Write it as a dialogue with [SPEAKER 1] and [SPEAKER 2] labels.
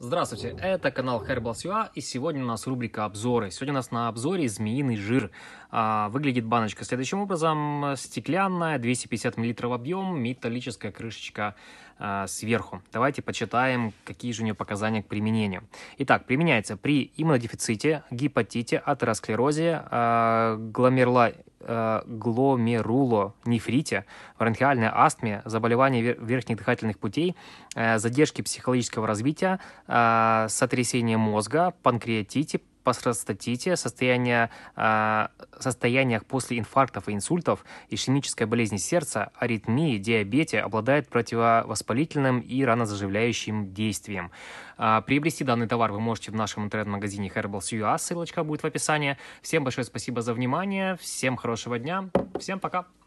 [SPEAKER 1] Здравствуйте, это канал Herbals.ua а, и сегодня у нас рубрика обзоры. Сегодня у нас на обзоре змеиный жир. А, выглядит баночка следующим образом. Стеклянная, 250 мл объем, металлическая крышечка а, сверху. Давайте почитаем, какие же у нее показания к применению. Итак, применяется при иммунодефиците, гепатите, атеросклерозе, гломерла э, гломерулонефрите, бронхиальной астме, заболевания верхних дыхательных путей, э, задержки психологического развития, э, сотрясение мозга, панкреатите, по срастатите, состояние, э, состояниях после инфарктов и инсультов, ишемической болезни сердца, аритмии, диабете обладает противовоспалительным и ранозаживляющим действием. Э, приобрести данный товар вы можете в нашем интернет-магазине Herbals.ua, ссылочка будет в описании. Всем большое спасибо за внимание, всем хорошего дня, всем пока!